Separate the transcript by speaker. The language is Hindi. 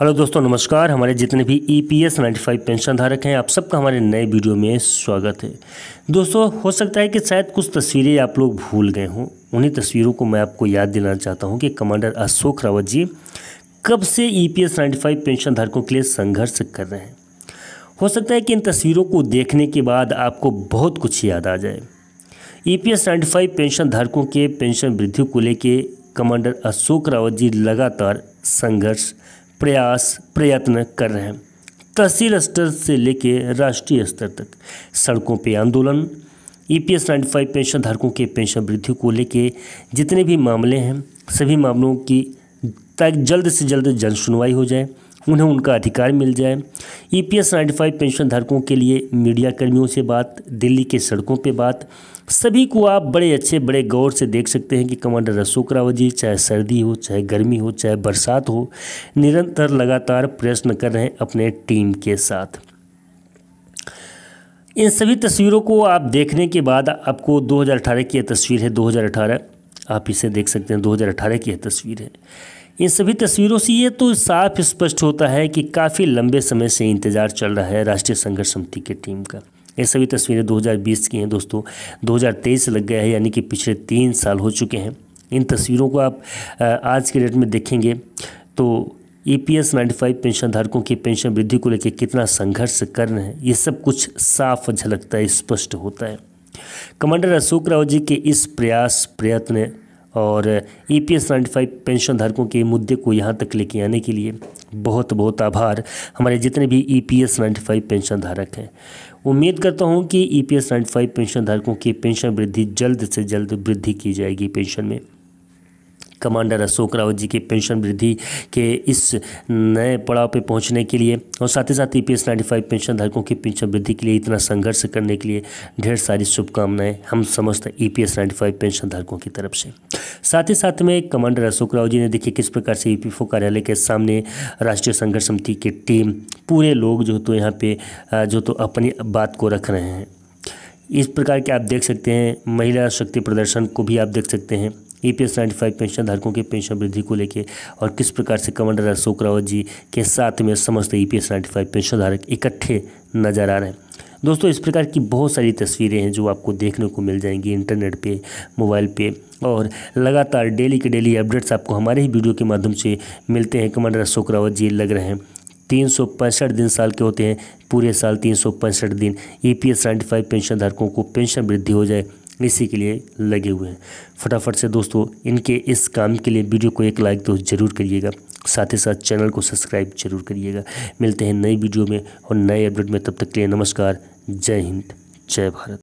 Speaker 1: हेलो दोस्तों नमस्कार हमारे जितने भी ई पी एस पेंशन धारक हैं आप सबका हमारे नए वीडियो में स्वागत है दोस्तों हो सकता है कि शायद कुछ तस्वीरें आप लोग भूल गए हों उन्हीं तस्वीरों को मैं आपको याद दिलाना चाहता हूं कि कमांडर अशोक रावत जी कब से ई पी एस पेंशन धारकों के लिए संघर्ष कर रहे हैं हो सकता है कि इन तस्वीरों को देखने के बाद आपको बहुत कुछ याद आ जाए ई पी एस पेंशन धारकों के पेंशन वृद्धि को लेकर कमांडर अशोक रावत जी लगातार संघर्ष प्रयास प्रयत्न कर रहे हैं तहसील स्तर से लेकर राष्ट्रीय स्तर तक सड़कों पर आंदोलन E e P S ninety five pension धारकों के पेंशन वृद्धि को लेके जितने भी मामले हैं सभी मामलों की ताकि जल्द से जल्द जन सुनवाई हो जाए उन्हें उनका अधिकार मिल जाए E P S ninety five pension धारकों के लिए मीडिया कर्मियों से बात दिल्ली के सड़कों पे बात सभी को आप बड़े अच्छे बड़े गौर से देख सकते हैं कि कमांडर अशोक रावत जी चाहे सर्दी हो चाहे गर्मी हो चाहे बरसात हो निरंतर लगातार प्रयत्न कर रहे हैं अपने टीम के साथ इन सभी तस्वीरों को आप देखने के बाद आपको 2018 की यह तस्वीर है 2018 आप इसे देख सकते हैं 2018 की यह तस्वीर है इन सभी तस्वीरों से ये तो साफ स्पष्ट होता है कि काफ़ी लंबे समय से इंतजार चल रहा है राष्ट्रीय संघर्ष समिति की टीम का ये सभी तस्वीरें 2020 की हैं दोस्तों 2023 लग गया है यानी कि पिछले तीन साल हो चुके हैं इन तस्वीरों को आप आज के डेट में देखेंगे तो E e P S ninety five pension धारकों की पेंशन वृद्धि को लेकर कितना संघर्ष कर रहे हैं ये सब कुछ साफ झलकता है स्पष्ट होता है कमांडर अशोक राव जी के इस प्रयास प्रयत्न और E e P S ninety five pension धारकों के मुद्दे को यहाँ तक लेके आने के लिए बहुत बहुत आभार हमारे जितने भी E e P S ninety five pension धारक हैं उम्मीद करता हूँ कि E e P S ninety five pension धारकों की पेंशन वृद्धि जल्द से जल्द वृद्धि की जाएगी पेंशन में कमांडर अशोक रावत जी के पेंशन वृद्धि के इस नए पड़ाव पर पहुंचने के लिए और साथ ही साथ E e P S ninety five pension धारकों की पेंशन वृद्धि के लिए इतना संघर्ष करने के लिए ढेर सारी शुभकामनाएं हम समस्त E e P S ninety five pension धारकों की तरफ से साथ ही साथ में कमांडर अशोक राव जी ने देखिए किस प्रकार से ई पी एफ कार्यालय के सामने राष्ट्रीय संघर्ष समिति की टीम पूरे लोग जो तो यहाँ पे जो तो अपनी बात को रख रहे हैं इस प्रकार के आप देख सकते हैं महिला शक्ति प्रदर्शन को भी आप देख सकते हैं E P S ninety five pension धारकों के पेंशन वृद्धि को लेकर और किस प्रकार से कमांडर अशोक रावत जी के साथ में समस्त E P S ninety five pension धारक इकट्ठे नजर आ रहे हैं दोस्तों इस प्रकार की बहुत सारी तस्वीरें हैं जो आपको देखने को मिल जाएंगी इंटरनेट पे मोबाइल पे और लगातार डेली के डेली अपडेट्स आपको हमारे ही वीडियो के माध्यम से मिलते हैं कमांडर अशोक रावत जी लग रहे हैं तीन सौ पैंसठ दिन साल के होते हैं पूरे साल तीन सौ पैंसठ दिन E P S ninety five pension धारकों को पेंशन वृद्धि हो जाए इसी के लिए लगे हुए हैं फटाफट से दोस्तों इनके इस काम के लिए वीडियो को एक लाइक तो ज़रूर करिएगा साथ ही साथ चैनल को सब्सक्राइब जरूर करिएगा मिलते हैं नई वीडियो में और नए अपडेट में तब तक के लिए नमस्कार जय हिंद जय भारत